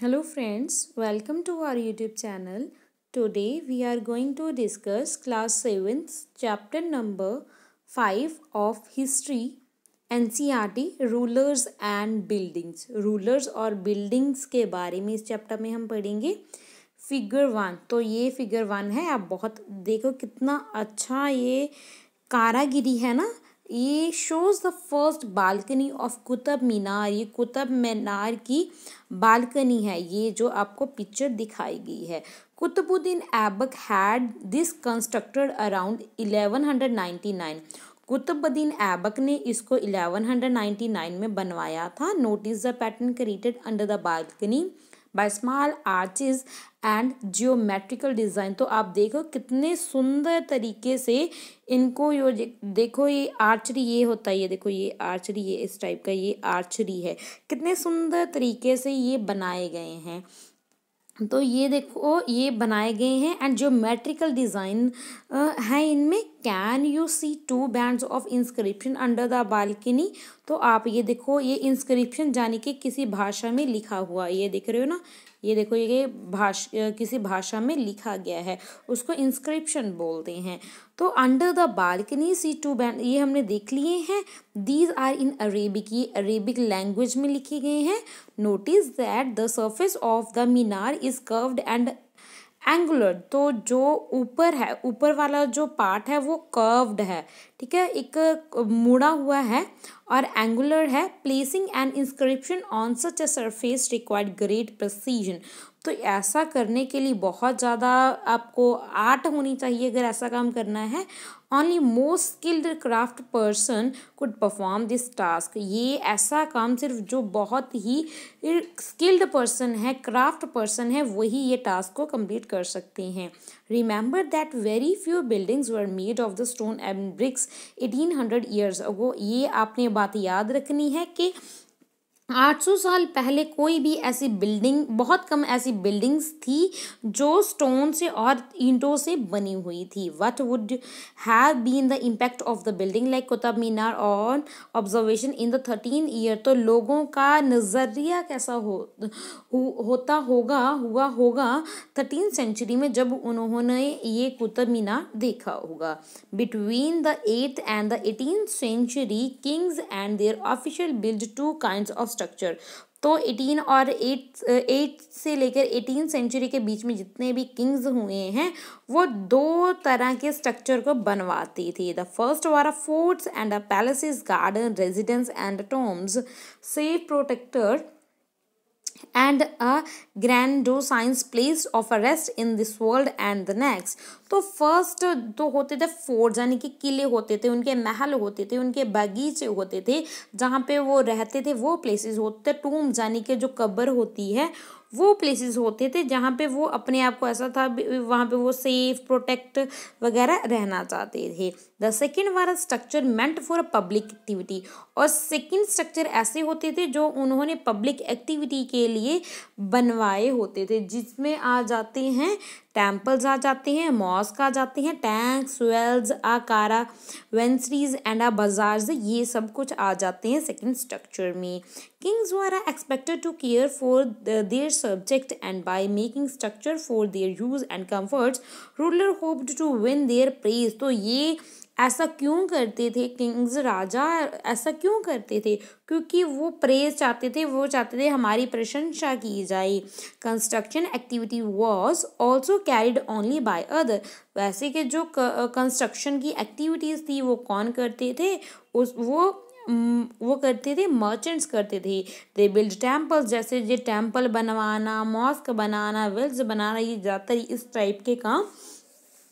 Hello friends, welcome to our YouTube channel. Today we are going to discuss class 7th chapter number 5 of history NCRT rulers and buildings. Rulers और buildings के बारे में इस chapter में हम पढ़ेंगे figure one तो ये फिगर वन है आप बहुत देखो कितना अच्छा ये कारागिरी है ना ये shows the first balcony of Qutub Minar ये कुतुब मीनार की बालकनी है ये जो आपको पिक्चर दिखाई गई है Qutubuddin Aibak had this constructed around eleven hundred ninety nine Qutubuddin Aibak ने इसको इलेवन हंड्रेड नाइन्टी नाइन में बनवाया था notice the pattern created under the balcony by small arches and geometrical design तो आप देखो कितने सुंदर तरीके से इनको यो देखो ये आर्चरी ये होता है ये देखो ये आर्चरी ये इस टाइप का ये आर्चरी है कितने सुंदर तरीके से ये बनाए गए हैं तो ये देखो ये बनाए गए हैं एंड जो मेट्रिकल डिज़ाइन है इनमें can you see two bands of inscription under the balcony तो आप ये देखो ये इंस्क्रिप्शन जाने के किसी भाषा में लिखा हुआ ये देख रहे हो ना ये देखो ये भाष किसी भाषा में लिखा गया है उसको इंस्क्रिप्शन बोलते हैं तो under the balcony see two band ये हमने देख लिए हैं दीज आर इन अरेबिक ये अरेबिक लैंग्वेज में लिखे गए हैं notice that the surface of the minar is curved and angular तो जो ऊपर है ऊपर वाला जो पार्ट है वो कर्व्ड है ठीक है एक मुड़ा हुआ है और एंगुलर है placing an inscription on such a surface required great precision तो ऐसा करने के लिए बहुत ज़्यादा आपको आर्ट होनी चाहिए अगर ऐसा काम करना है only most skilled craft person could perform this task ये ऐसा काम सिर्फ जो बहुत ही स्किल्ड पर्सन है क्राफ्ट पर्सन है वही ये टास्क को कंप्लीट कर सकते हैं remember that very few buildings were made of the stone and bricks eighteen hundred years ago ये आपने बात याद रखनी है कि 800 साल पहले कोई भी ऐसी बिल्डिंग बहुत कम ऐसी बिल्डिंग्स थी जो स्टोन से और ईंटों से बनी हुई थी what would have been the impact of the building like Qutub Minar और observation in the thirteen year तो लोगों का नज़रिया कैसा हो, हो होता होगा हुआ होगा थर्टीन सेंचुरी में जब उन्होंने ये कुतुब मीनार देखा होगा between the eight and the eighteen century kings and their official build two kind of structure तो एटीन और एट एट से लेकर एटीन सेंचुरी के बीच में जितने भी किंग्स हुए हैं वो दो तरह के स्ट्रक्चर को बनवाती थी the first were forts and a palaces garden residence and tombs safe protector and a grandiose place of a rest in this world and the next तो फर्स्ट तो होते थे फोर्ट यानी कि किले होते थे उनके महल होते थे उनके बगीचे होते थे जहाँ पे वो रहते थे वो प्लेसेस होते थे यानी कि जो कब्र होती है वो प्लेसेस होते थे जहाँ पे वो अपने आप को ऐसा था वहाँ पे वो सेफ प्रोटेक्ट वगैरह रहना चाहते थे the second were structure meant for public activity और सेकेंड स्ट्रक्चर ऐसे होते थे जो उन्होंने पब्लिक एक्टिविटी के लिए बनवाए होते थे जिसमें आ जाते हैं टेम्पल्स आ जाते हैं मॉस्क आ जाते हैं टैंक्स वेल्स कारा वेंसरीज एंड आ बाजार्स ये सब कुछ आ जाते हैं सेकंड स्ट्रक्चर में kings were are expected to care for their subject and by making structure for their use and comforts ruler hoped to win their praise तो ये ऐसा क्यों करते थे किंग्स राजा ऐसा क्यों करते थे क्योंकि वो प्रेज चाहते थे वो चाहते थे हमारी प्रशंसा की जाए construction activity was also carried only by other वैसे कि जो कंस्ट्रक्शन की एक्टिविटीज़ थी वो कौन करते थे उस वो वो करते थे मर्चेंट्स करते थे दे बिल्ड टेम्पल्स जैसे जो टेम्पल बनवाना मॉस्क बनाना विल्स बनाना ये ज़्यादातर इस टाइप के काम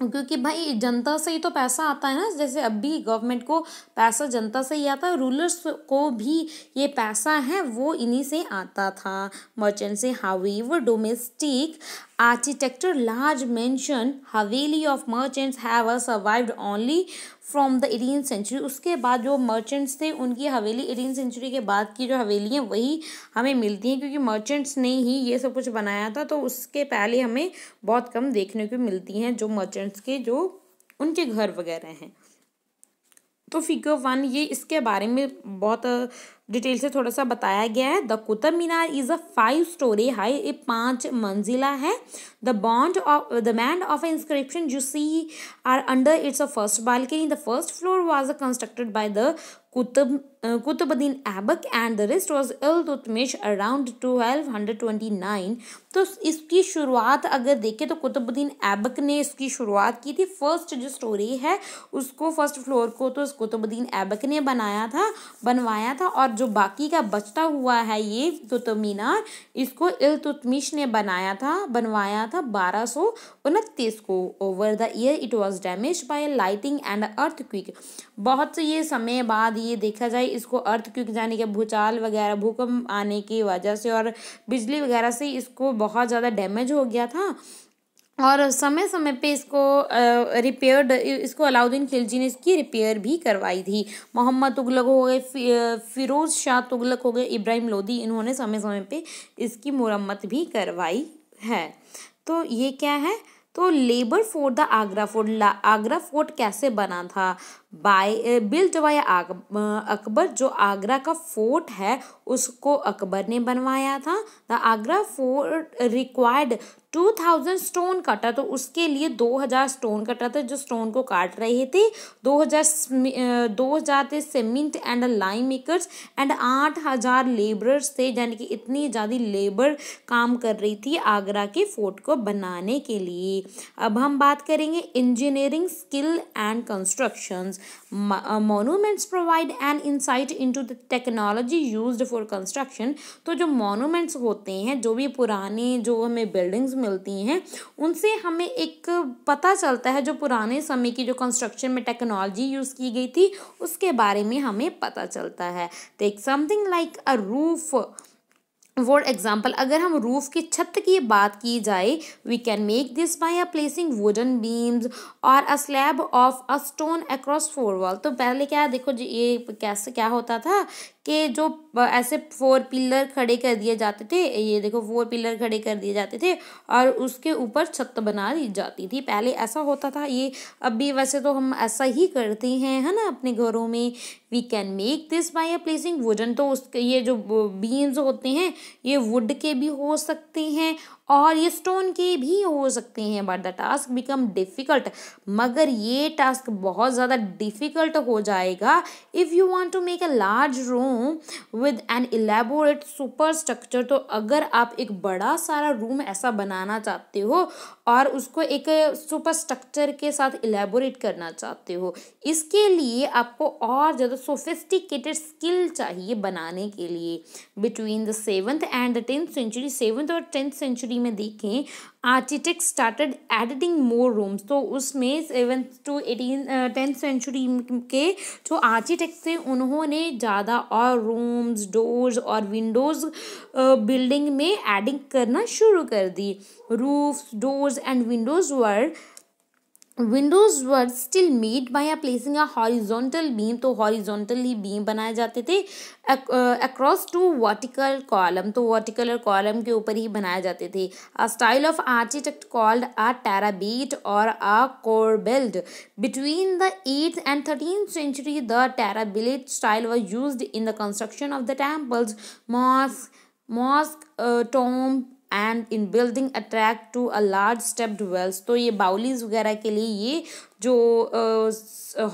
क्योंकि भाई जनता से ही तो पैसा आता है ना जैसे अब भी गवर्नमेंट को पैसा जनता से ही आता है रूलर्स को भी ये पैसा है वो इन्हीं से आता था मर्चेंट से however domestic architecture large mansion haveli of merchants have survived only from the eighteen century उसके बाद जो मर्चेंट्स थे उनकी हवेली एटीन सेंचुरी के बाद की जो हवेली है वही हमें मिलती हैं क्योंकि मर्चेंट्स ने ही ये सब कुछ बनाया था तो उसके पहले हमें बहुत कम देखने को मिलती हैं जो मर्चेंट्स के जो उनके घर वगैरह हैं तो फिगर वन ये इसके बारे में बहुत डिटेल से थोड़ा सा बताया गया है the Qutub Minar is a five storey high ये पाँच मंजिला है the bond of the mind of inscription you see are under its a first balcony the first floor was constructed by the Qutub Aibak and the and the Iltutmish around twelve hundred around 1229 तो इसकी शुरुआत अगर देखें तो कुतुबुद्दीन ऐबक ने इसकी शुरुआत की थी फर्स्ट जो स्टोरी है उसको फर्स्ट फ्लोर को तो कुतुबुद्दीन ऐबक ने बनाया था बनवाया था और जो बाकी का बचता हुआ है ये कुतुब मीनार इसको इल्तुतमिश ने बनाया था बनवाया था बारह सौ उनतीस को over the year it was damage by lighting and earthquake बहुत ये समय बाद ये देखा जाए है इसको अर्थ क्योंकि जाने के भूचाल वगैरह भूकंप आने की वजह से और बिजली वगैरह से इसको बहुत ज़्यादा डैमेज हो गया था और समय समय पे इसको रिपेयर इसको अलाउद्दीन खिलजी ने इसकी रिपेयर भी करवाई थी मोहम्मद तुगलक हो गए फिरोज़ शाह तुगलक हो गए इब्राहिम लोदी इन्होंने समय समय पे इसकी मुरम्मत भी करवाई है तो ये क्या है तो labour fort the Agra fort Agra fort कैसे बना था बाय बिल्ड तो बाय अकबर जो आगरा का फोर्ट है उसको अकबर ने बनवाया था the Agra fort required two thousand stone cutter तो उसके लिए दो हज़ार स्टोन कटा था जो स्टोन को काट रहे थे दो हज़ार दो हज़ार थे सीमेंट एंड लाइन मेकर्स एंड आठ हज़ार लेबरर्स थे यानी कि इतनी ज़्यादा लेबर काम कर रही थी आगरा के फोर्ट को बनाने के लिए अब हम बात करेंगे engineering skill and constructions monuments provide an insight into the technology used for construction तो जो मोनूमेंट्स होते हैं जो भी पुराने जो हमें बिल्डिंग्स मिलती हैं उनसे हमें एक पता चलता है जो पुराने समय की जो कंस्ट्रक्शन में टेक्नोलॉजी यूज़ की गई थी उसके बारे में हमें पता चलता है take something like a roof for example अगर हम रूफ की छत की बात की जाए we can make this by a placing wooden beams और a slab of a stone across four wall तो पहले क्या देखो ये कैसे क्या होता था के जो ऐसे फोर पिलर खड़े कर दिए जाते थे ये देखो फोर पिलर खड़े कर दिए जाते थे और उसके ऊपर छत बना दी जाती थी पहले ऐसा होता था ये अब भी वैसे तो हम ऐसा ही करते हैं है ना अपने घरों में we can make this by a placing wooden तो उसके ये जो बीन्स होते हैं ये वुड के भी हो सकते हैं और ये स्टोन के भी हो सकते हैं but the task become difficult मगर ये टास्क बहुत ज़्यादा डिफ़िकल्ट हो जाएगा if you want to make a large room with an elaborate super structure तो अगर आप एक बड़ा सारा रूम ऐसा बनाना चाहते हो और उसको एक सुपर स्ट्रक्चर के साथ इलेबोरेट करना चाहते हो इसके लिए आपको और ज़्यादा सोफिस्टिकेटेड स्किल चाहिए बनाने के लिए between the seventh and the tenth century seventh और टेंथ सेंचुरी थ्री में देखें architect started editing more rooms तो उसमें seventh to eighteen tenth century के जो आर्किटेक्ट थे उन्होंने ज़्यादा और रूम्स डोर्स और विंडोज़ बिल्डिंग में एडिंग करना शुरू कर दी roofs doors and windows were windows were still made by are placing a horizontal beam तो ही बीम बनाए जाते थे अक्रॉस टू वर्टिकल कॉलम तो वर्टिकल कॉलम के ऊपर ही बनाए जाते थे a style of architect called a trabeate और a corbelled between the eighth and thirteen century the trabeate style was use in the construction of the temples मॉस mosque tomb and in building attract to a large stepped wells तो ये बाउलीज वगैरह के लिए ये जो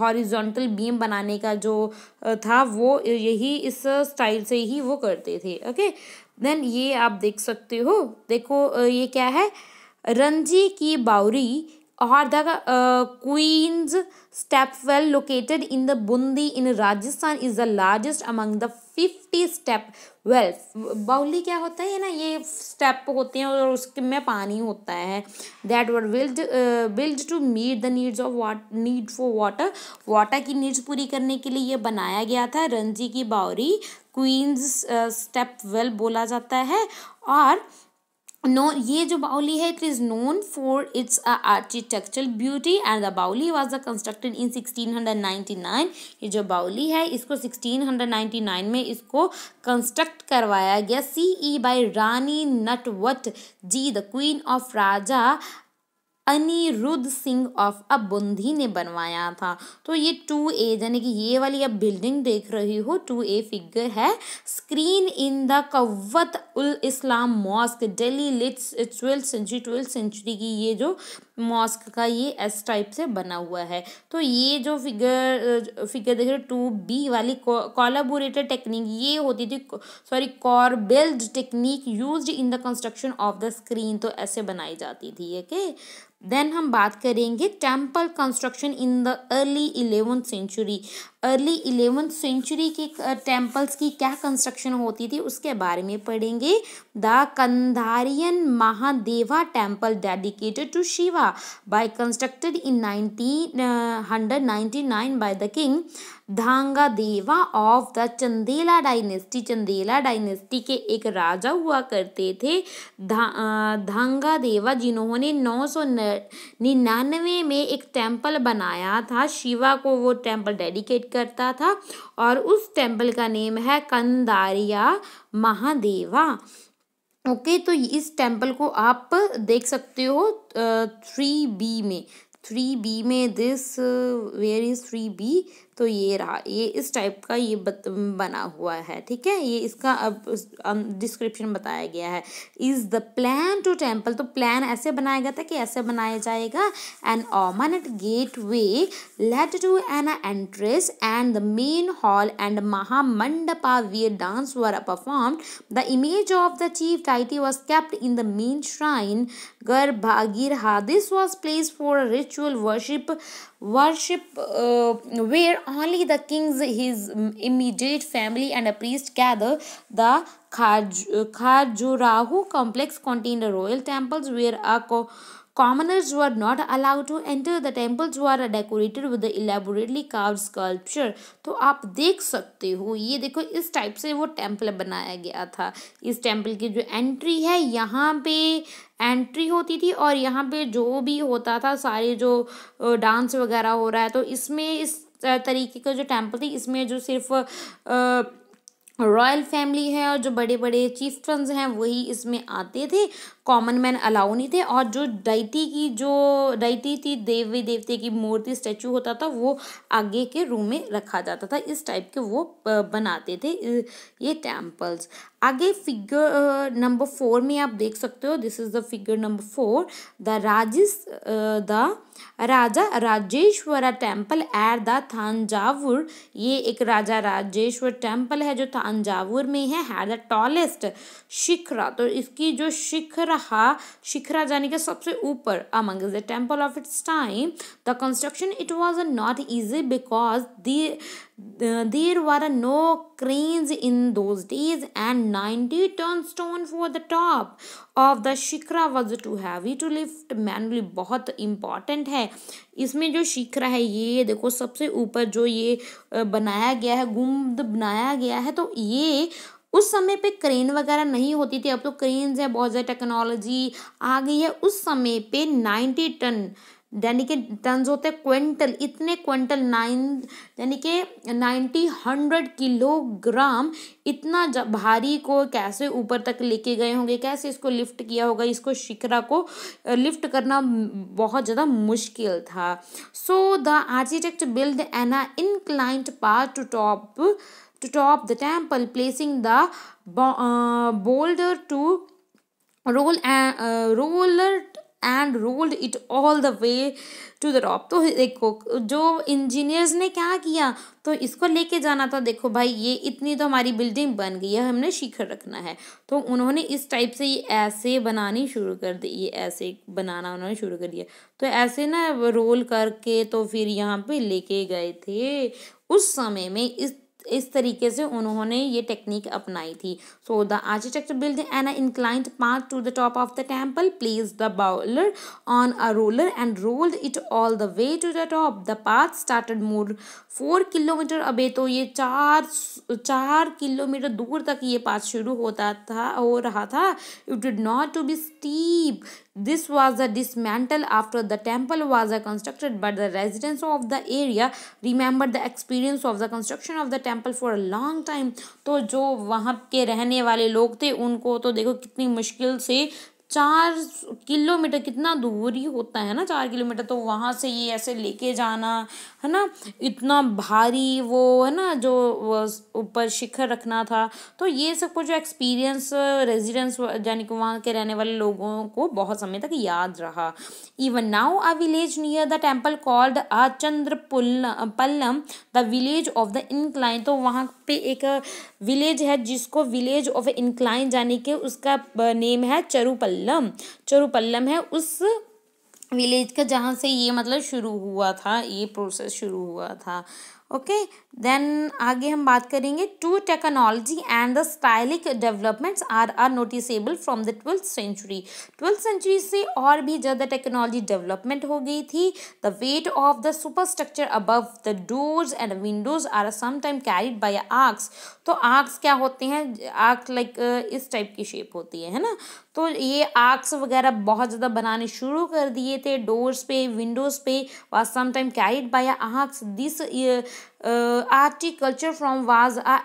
horizontal uh, beam बनाने का जो uh, था वो यही इस स्टाइल से ही वो करते थे ओके देन ये आप देख सकते हो देखो uh, ये क्या है रंजी की Bauri or the uh, Queen's Stepwell located in the Bundi in Rajasthan is the largest among the 50 step wells. बाउली क्या होता है ना ये स्टेप होते हैं और में पानी होता है that were build build to meet the needs of what need for water water की नीड्स पूरी करने के लिए यह बनाया गया था रंजी की बाउरी क्वींस स्टेप वेल बोला जाता है और नो ये जो बाउली है it is known for its architectural beauty and the baoli was the constructed in 1699 ये जो बाउली है इसको 1699 में इसको कंस्ट्रक्ट करवाया गया C E by Rani Natwat ji the queen of Raja Anirudh Singh of a Bundi ने बनवाया था तो ये टू ए यानी कि ये वाली आप बिल्डिंग देख रही हो टू ए फिगर है screen in the Quwwat ul Islam mosque Delhi late twelfth century twelfth century की ये जो मॉस्क का ये एस टाइप से बना हुआ है तो ये जो फिगर फिगर देख रहे हो टू बी वाली कोलाबोरेटर टेक्निक ये होती थी sorry corbelled technique use in the construction of the screen तो ऐसे बनाई जाती थी ओके देन हम बात करेंगे temple construction in the early eleventh century early eleventh century के टेम्पल्स की क्या कंस्ट्रक्शन होती थी उसके बारे में पढ़ेंगे the Kandariya Mahadeva temple dedicated to Shiva by constructed in nineteen hundred ninety nine by the king Dhanga Deva of the Chandela dynasty Chandela dynasty के एक राजा हुआ करते थे धा, धांगा देवा जिन्होंने नौ सौ निन्यानवे में एक टेम्पल बनाया था शिवा को वो टेम्पल डेडिकेट करता था और उस टेम्पल का नेम है कंदारिया महादेवा ओके तो इस टेम्पल को आप देख सकते हो थ्री बी में थ्री बी में this where is three B तो ये रहा ये इस टाइप का ये बत, बना हुआ है ठीक है ये इसका अब डिस्क्रिप्शन बताया गया है is the plan to temple तो प्लान ऐसे बनाया गया था कि ऐसे बनाया जाएगा an ornate gateway led to an entrance and the main hall and mahamandapa we dance were perform the image of the chief deity was kept in the main shrine ah this was place for ritual worship worship uh, where only the kings his mm, immediate family and a priest gather the Khaj, uh, Khajurahu complex contained royal temples where a Commoners were not allowed to enter the temples were decorated with the elaborately carved sculpture. तो आप देख सकते हो ये देखो इस type से वो टेम्पल बनाया गया था इस टेम्पल की जो एंट्री है यहाँ पे एंट्री होती थी और यहाँ पे जो भी होता था सारे जो डांस वगैरह हो रहा है तो इसमें इस तरीके का जो टेम्पल थी इसमें जो सिर्फ रॉयल फैमिली है और जो बड़े बड़े चीफ चीफ्टन्स हैं वही इसमें आते थे कॉमन मैन अलाउ नहीं थे और जो डाइटी की जो डाइटी थी देवी देवते की मूर्ति स्टैचू होता था वो आगे के रूम में रखा जाता था इस टाइप के वो बनाते थे ये टेम्पल्स आगे फिगर नंबर फोर में आप देख सकते हो this is the figure number four the राजिस the Raja Rajeshwara temple at the Thanjavur ये एक राजा राजेश्वर टेम्पल है जो थानजावुर में है हैड द टॉलेस्ट शिखरा तो इसकी जो शिखर रहा शिखरा जानी के सबसे ऊपर among the temple of its time the construction it was not easy because there were no cranes in those days and ninety ton stone for the top of the shikhara was too heavy to lift manually बहुत important है इसमें जो शिखरा है ये देखो सबसे ऊपर जो ये uh, बनाया गया है गुम्द बनाया गया है तो ये उस समय पे क्रेन वगैरह नहीं होती थी अब तो क्रेन है बहुत ज़्यादा टेक्नोलॉजी आ गई है उस समय पे नाइन्टी टन यानी कि टन होते हैं क्विंटल इतने क्विंटल नाइन यानी कि नाइन्टी हंड्रेड किलोग्राम इतना भारी को कैसे ऊपर तक लेके गए होंगे कैसे इसको लिफ्ट किया होगा इसको शिखरा को लिफ्ट करना बहुत ज़्यादा मुश्किल था so the architect build an inclined part to top to top the temple, placing the uh, boulder to roll uh, and uh, roller and rolled it all the way to the top तो देखो जो engineers ने क्या किया तो इसको लेके जाना था देखो भाई ये इतनी तो हमारी बिल्डिंग बन गई है हमने शिखर रखना है तो उन्होंने इस टाइप से ये ऐसे बनानी शुरू कर दी ये ऐसे बनाना उन्होंने शुरू कर दिया तो ऐसे ना रोल करके तो फिर यहाँ पे लेके गए थे उस समय में इस इस तरीके से उन्होंने ये टेक्निक अपनाई थी so the architect build an inclined part to the top of the temple place the boulder on a roller and rolled it all the way to the top the path started more four kilometre away तो ये चार चार kilometre दूर तक ये path शुरू होता था हो रहा था it did not to be steep This was dismantled after the temple was constructed but the residents of the area remembered the experience of the construction of the temple for a long time to jo wahan ke rehne wale log the unko to dekho kitni mushkil se चार kilometre कितना दूर ही होता है ना चार kilometre तो वहाँ से ये ऐसे लेके जाना है ना इतना भारी वो है ना जो ऊपर शिखर रखना था तो ये सब को जो एक्सपीरियंस रेजिडेंस यानी कि वहाँ के रहने वाले लोगों को बहुत समय तक याद रहा even now a village near the temple called a Chandra Pallam the village of the incline तो वहाँ पे एक विलेज है जिसको विलेज ऑफ इनक्लाइन यानी कि उसका नेम है चरुपल्लम चरुपल्लम चरुपल्लम है उस विलेज का जहाँ से ये मतलब शुरू हुआ था ये प्रोसेस शुरू हुआ था ओके देन आगे हम बात करेंगे to technology and the stylistic developments are are noticeable from the twelfth century twelfth century से और भी ज़्यादा टेक्नोलॉजी डेवलपमेंट हो गई थी the weight of the super structure above the doors and windows are समाइम कैरिड बाय आर्क्स तो arches क्या होते हैं आर्क लाइक uh, इस टाइप की शेप होती है है ना तो ये आर्क्स वगैरह बहुत ज़्यादा बनाने शुरू कर दिए थे डोर्स पे विंडोज़ पे व समाइम carried by arches this architecture from was a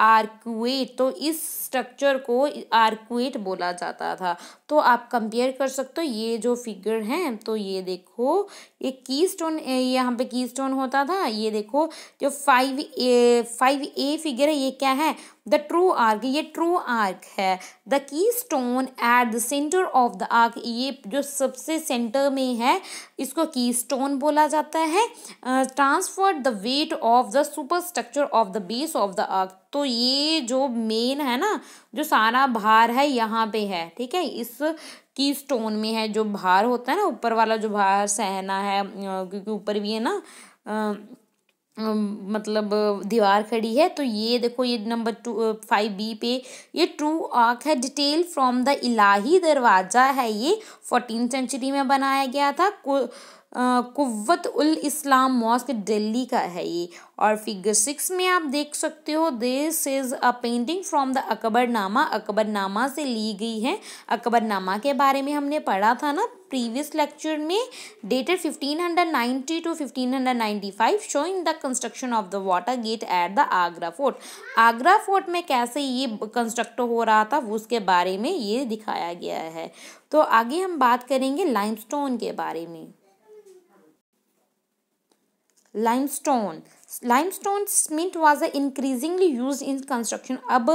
arcuate तो इस स्ट्रक्चर को आर्कुएट बोला जाता था तो आप कंपेयर कर सकते हो ये जो फिगर हैं तो ये देखो ये की स्टोन यहाँ पे की स्टोन होता था ये देखो जो five A five A figure है ये क्या है द ट्रू आर्क ये ट्रू आर्क है the keystone at the centre of the arch ये जो सबसे सेंटर में है इसको की स्टोन बोला जाता है transfer the weight of the super structure of the base of the arch तो ये जो मेन है ना जो सारा भार है यहाँ पे है ठीक है इस की स्टोन में है जो भार होता है ना ऊपर वाला जो भार सहना है क्योंकि ऊपर भी है ना आ, मतलब दीवार खड़ी है तो ये देखो ये नंबर टू फाइव बी पे ये ट्रू आर्क है detail from the Ilahi Darwaza है ये फोर्टीन सेंचुरी में बनाया गया था कुत उल इस्लाम मॉस्क दिल्ली का है ये और फिगर सिक्स में आप देख सकते हो this is a painting from the Akbarnama Akbarnama से ली गई है अकबरनामा के बारे में हमने पढ़ा था ना प्रीवियस लेक्चर में dated 1590 to 1595 showing the construction of the water gate at the Agra fort Agra fort में कैसे ये कंस्ट्रक्ट हो रहा था उसके बारे में ये दिखाया गया है तो आगे हम बात करेंगे लाइमस्टोन के बारे में limestone limestone cement was increasingly use in construction अब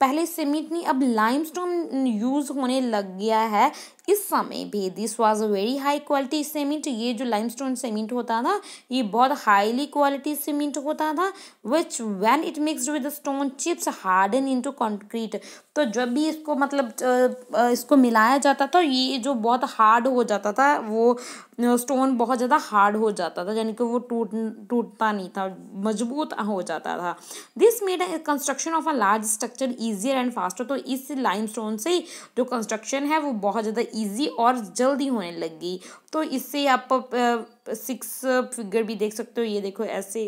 पहले सीमेंट नहीं अब लाइमस्टोन यूज़ होने लग गया है इस समय भी this was a very high quality cement ये जो लाइमस्टोन सीमेंट होता था ये बहुत हाईली क्वालिटी सीमेंट होता था which when it mixed with stone chips harden into concrete तो जब भी इसको मतलब इसको मिलाया जाता था ये जो बहुत हार्ड हो जाता था वो स्टोन बहुत ज़्यादा हार्ड हो जाता था यानी कि वो टूट टूटता नहीं था मजबूत हो जाता था this made construction of a large structure easier and faster तो इस लाइम से जो कंस्ट्रक्शन है वो बहुत ज़्यादा ईजी और जल्दी होने लगी तो इससे आप सिक्स फिगर भी देख सकते हो ये देखो ऐसे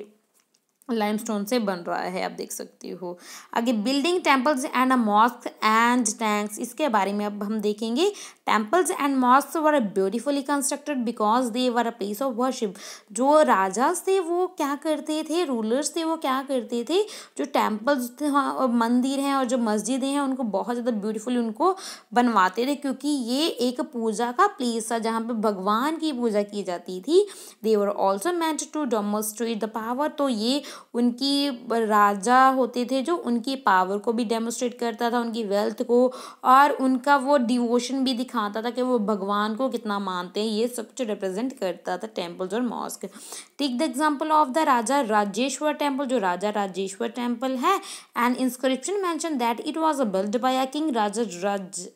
लाइमस्टोन से बन रहा है आप देख सकते हो आगे building temples and mosque and tanks इसके बारे में अब हम देखेंगे temples and mosque were beautifully constructed because they were a place of worship जो राजा थे वो क्या करते थे रूलर्स थे वो क्या करते थे जो टेम्पल्स हाँ, और मंदिर हैं और जो मस्जिदें हैं उनको बहुत ज़्यादा ब्यूटीफुल उनको बनवाते थे क्योंकि ये एक पूजा का प्लेस था जहाँ पर भगवान की पूजा की जाती थी they were also meant to demonstrate the power तो ये उनकी राजा होते थे जो उनकी पावर को भी डेमोस्ट्रेट करता था उनकी वेल्थ को और उनका वो डिवोशन भी दिखाता था कि वो भगवान को कितना मानते हैं ये सब कुछ रिप्रेजेंट करता था टेम्पल्स और mosque take the example of the Raja Rajeshwar temple जो राजा राजेश्वर टेम्पल है and inscription mention that it was a build by a king Raja Raj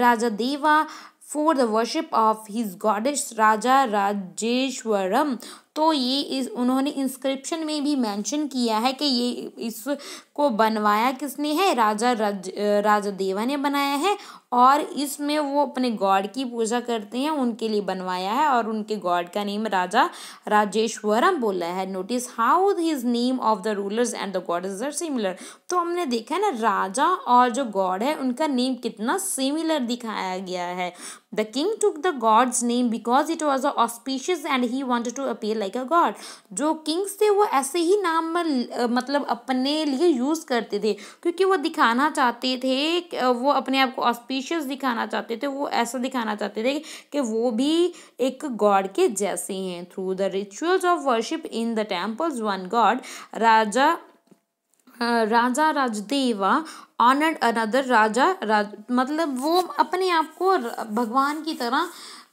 Raja Deva for the worship of his goddess Raja Rajeshwaram तो ये इस उन्होंने इंस्क्रिप्शन में भी मेंशन किया है कि ये इसको बनवाया किसने है राजा रज राजा देवा ने बनाया है और इसमें वो अपने गॉड की पूजा करते हैं उनके लिए बनवाया है और उनके गॉड का नेम राजा राजेश्वरम बोला है notice how his name of the rulers and the god is are similar तो हमने देखा है ना राजा और जो गॉड है उनका नेम कितना सिमिलर दिखाया गया है The king took the god's name because it was auspicious and he wanted to appear like a god. जो किंग्स थे वो ऐसे ही नाम मतलब अपने लिए यूज़ करते थे क्योंकि वो दिखाना चाहते थे वो अपने आप को ऑस्पिशियस दिखाना चाहते थे वो ऐसा दिखाना चाहते थे कि वो भी एक गॉड के जैसे हैं through the rituals of worship in the temples one god Raja Raja Rajdeva honoured another Raja Raj मतलब वो अपने आप को भगवान की तरह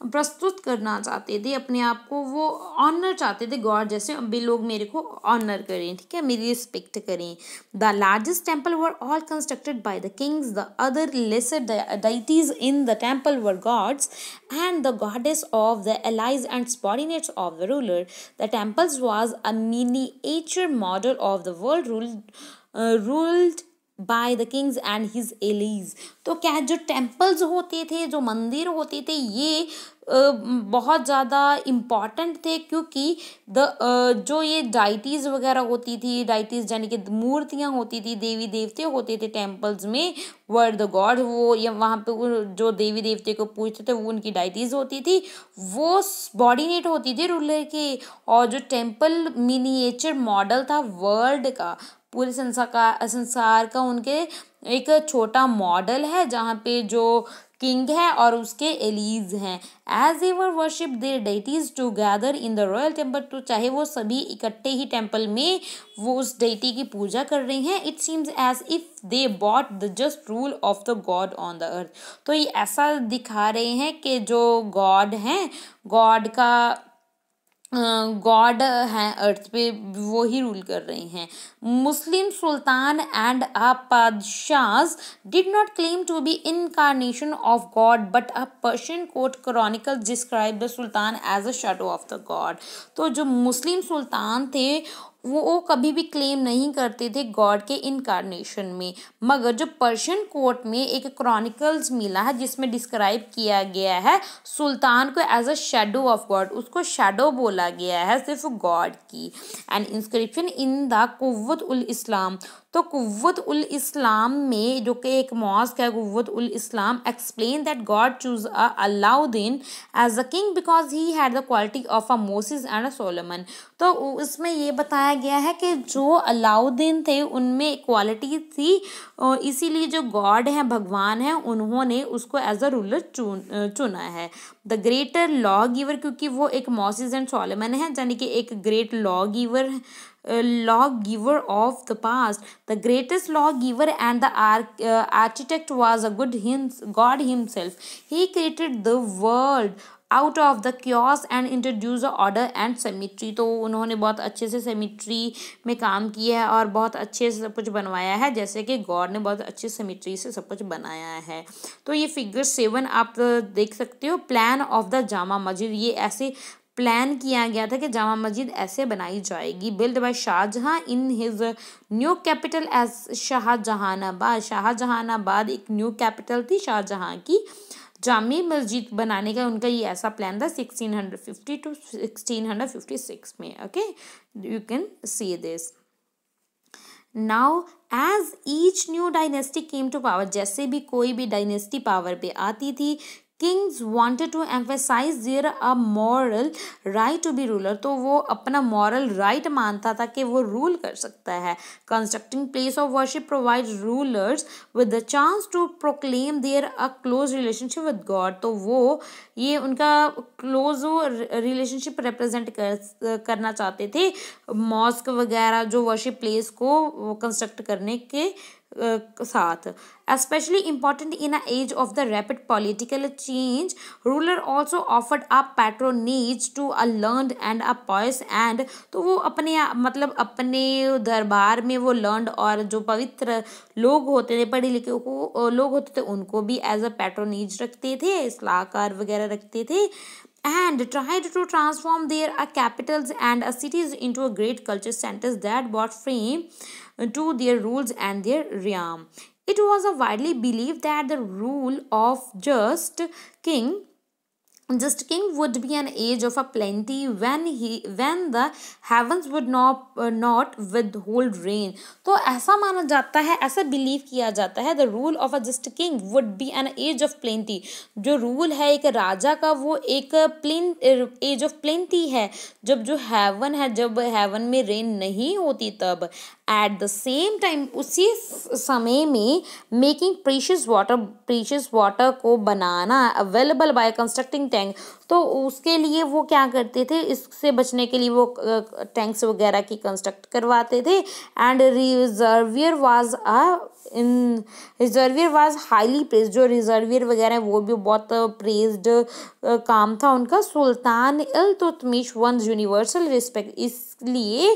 प्रस्तुत करना चाहते थे अपने आप को वो ऑनर चाहते थे गॉड जैसे अभी लोग मेरे को ऑनर करें ठीक है मेरी रिस्पेक्ट करें the largest temple were all constructed by the kings the other lesser deities in the temple were gods and the goddess of the allies and subordinates of the ruler the temples was a miniature model of the world ruled by the kings and his allies तो क्या जो temples होते थे जो मंदिर होते थे ये बहुत ज़्यादा इम्पॉर्टेंट थे क्योंकि द जो ये डाइटीज़ वगैरह होती थी डाइटीज़ यानी कि मूर्तियाँ होती थी देवी देवते होते थे टेम्पल्स में वर्ड द गॉड वो या वहाँ पे जो देवी देवते को पूछते थे वो उनकी डाइटीज़ होती थी वो बॉडीनेट होती थी रूलर के और जो टेम्पल मिनिएचर मॉडल था वर्ल्ड का पूरे संसार का संसार का उनके एक छोटा मॉडल है जहाँ पे जो किंग है और उसके एलीज हैं as ever worship their deities together in the royal temple तो चाहे वो सभी इकट्ठे ही टेम्पल में वो उस डेटी की पूजा कर रही हैं it seems as if they brought the just rule of the god on the earth तो ये ऐसा दिखा रहे हैं कि जो गॉड हैं गॉड का गॉड हैं अर्थ पे वो ही रूल कर रहे हैं Muslim sultan and a padshah did not claim to be incarnation of god but a Persian court chronicle describe the sultan as a shadow of the god तो जो मुस्लिम सुल्तान थे वो, वो कभी भी क्लेम नहीं करते थे गॉड के इनकारनेशन में मगर जो पर्शियन कोर्ट में एक क्रॉनिकल्स मिला है जिसमें डिस्क्राइब किया गया है सुल्तान को as a shadow of god उसको शेडो बोला गया है सिर्फ गॉड की एंड इंस्क्रिप्शन इन द कुत उल इस्लाम तो कुत उल इस्लाम में जो कि एक मॉस्क है Quwwat ul Islam explain that god chose a Alauddin as a king because he had the quality of a Moses and a Solomon तो उसमें ये बताया गया है कि जो अलाउद्दीन थे उनमें क्वालिटी थी इसीलिए जो गॉड हैं भगवान हैं उन्होंने उसको एज अ रूलर चुन चुना है द ग्रेटर लॉ गिवर क्योंकि वो एक मॉसिस एंड सोलेमन है यानी कि एक great law giver law giver of the past the greatest law giver and the architect was a good him god himself he created the world out of the chaos and introduce order and symmetry तो उन्होंने बहुत अच्छे से सेमिट्री में काम किया है और बहुत अच्छे से सब कुछ बनवाया है जैसे कि गॉड ने बहुत अच्छे सेमिट्री से सब कुछ बनाया है तो ये फिगर सेवन आप देख सकते हो प्लान ऑफ द जामा मस्जिद ये ऐसे प्लान किया गया था कि जामा मस्जिद ऐसे बनाई जाएगी build by Shahjahan in his new capital as Shahjahanabad Shahjahanabad एक न्यू कैपिटल थी शाहजहाँ की जामी मस्जिद बनाने का उनका ये ऐसा प्लान था sixteen hundred fifty two sixteen hundred fifty six में okay you can see this now as each new dynasty came to power जैसे भी कोई भी डायनेस्टी पावर पे आती थी kings wanted to emphasise their a moral right to be ruler तो वो अपना मॉरल राइट right मानता था कि वो रूल कर सकता है constructing place of worship provide rulers with the chance to proclaim their a close relationship with god तो वो ये उनका क्लोज रिलेशनशिप रिप्रेजेंट कर करना चाहते थे मॉस्क वगैरह जो वर्शिप प्लेस को कंस्ट्रक्ट करने के साथ especially important in age of the rapid political change ruler also offered a patronage to a learn and a pious and तो वो अपने मतलब अपने दरबार में वो लर्न और जो पवित्र लोग होते थे पढ़े लिखे को लोग होते थे उनको भी एज अ पैट्रोनीज रखते थे सलाहकार वगैरह रखते थे and tried to transform their uh, capitals and uh, cities into great culture centers that brought fame uh, to their rules and their realm. It was widely believed that the rule of just king just king would be an age of a plenty when he when the heavens would not uh, not withhold rain तो ऐसा माना जाता है ऐसा believe किया जाता है the rule of a just king would be an age of plenty जो रूल है एक राजा का वो एक प्लेन एज ऑफ प्लेंटी है जब जो हेवन है जब हेवन में रेन नहीं होती तब एट द सेम टाइम उसी समय में making precious water precious water को बनाना अवेलेबल बाय कंस्ट्रक्टिंग टैंक तो उसके लिए वो क्या करते थे इससे बचने के लिए वो टैंक्स वगैरह की कंस्ट्रक्ट करवाते थे and reservoir was a in reservoir was highly praise जो रिजर्वियर वगैरह वो भी बहुत प्रेज्ड काम था उनका Sultan Iltutmish won universal respect इसलिए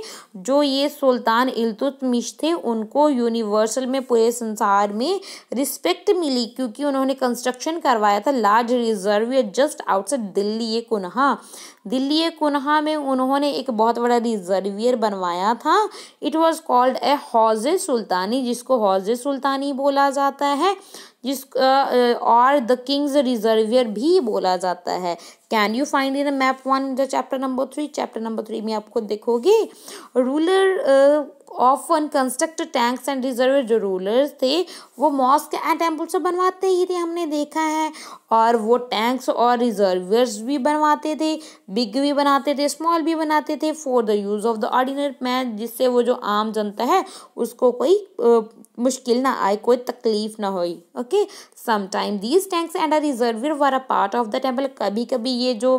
जो ये सुल्तान इलतुतमिश थे उनको यूनिवर्सल में पूरे संसार में रिस्पेक्ट मिली क्योंकि उन्होंने कंस्ट्रक्शन करवाया था large reservoir just outside Delhi ये कुनहा दिल्ली ए कुनहा में उन्होंने एक बहुत बड़ा रिजर्वियर बनवाया था इट वॉज कॉल्ड ए हौज सुल्तानी जिसको हौज सुल्तानी बोला जाता है जिस और द किंग्स रिजर्वियर भी बोला जाता है can you find in map one chapter number three chapter number three में आपको देखोगे ruler often construct tanks and reserve जो रूलर्स थे वो मॉस्क एंड टेम्पल से बनवाते ही थे हमने देखा है और वो टैंक्स और रिजर्वर्स भी बनवाते थे बिग भी बनाते थे स्मॉल भी बनाते थे for the use of the ordinary man जिससे वो जो आम जनता है उसको कोई आ, मुश्किल ना आए कोई तकलीफ ना होके okay sometime these tanks and a reservoir were a part of the temple कभी कभी ये जो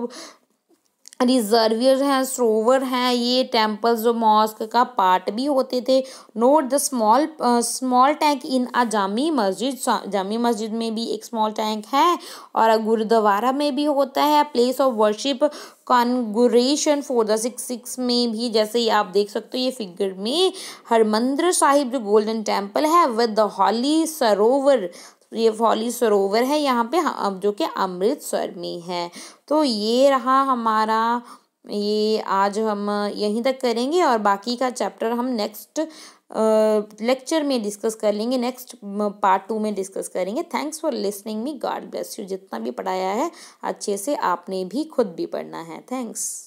रिजर्वियर हैं सरोवर हैं ये टेम्पल्स जो मॉस्क का पार्ट भी होते थे note the small small tank in a Jami Masjid Jami मस्जिद में भी एक स्मॉल टैंक है और गुरुद्वारा में भी होता है place of worship congregation for the six six में भी जैसे ये आप देख सकते हो ये फिगर में हरमंदर साहिब जो गोल्डन टेम्पल है विद द हॉली सरोवर ये फौली सरोवर है यहाँ पे हाँ, अब जो कि अमृतसर में है तो ये रहा हमारा ये आज हम यहीं तक करेंगे और बाकी का चैप्टर हम नेक्स्ट लेक्चर में डिस्कस कर लेंगे नेक्स्ट पार्ट टू में डिस्कस करेंगे thanks for listening me god bless you जितना भी पढ़ाया है अच्छे से आपने भी खुद भी पढ़ना है थैंक्स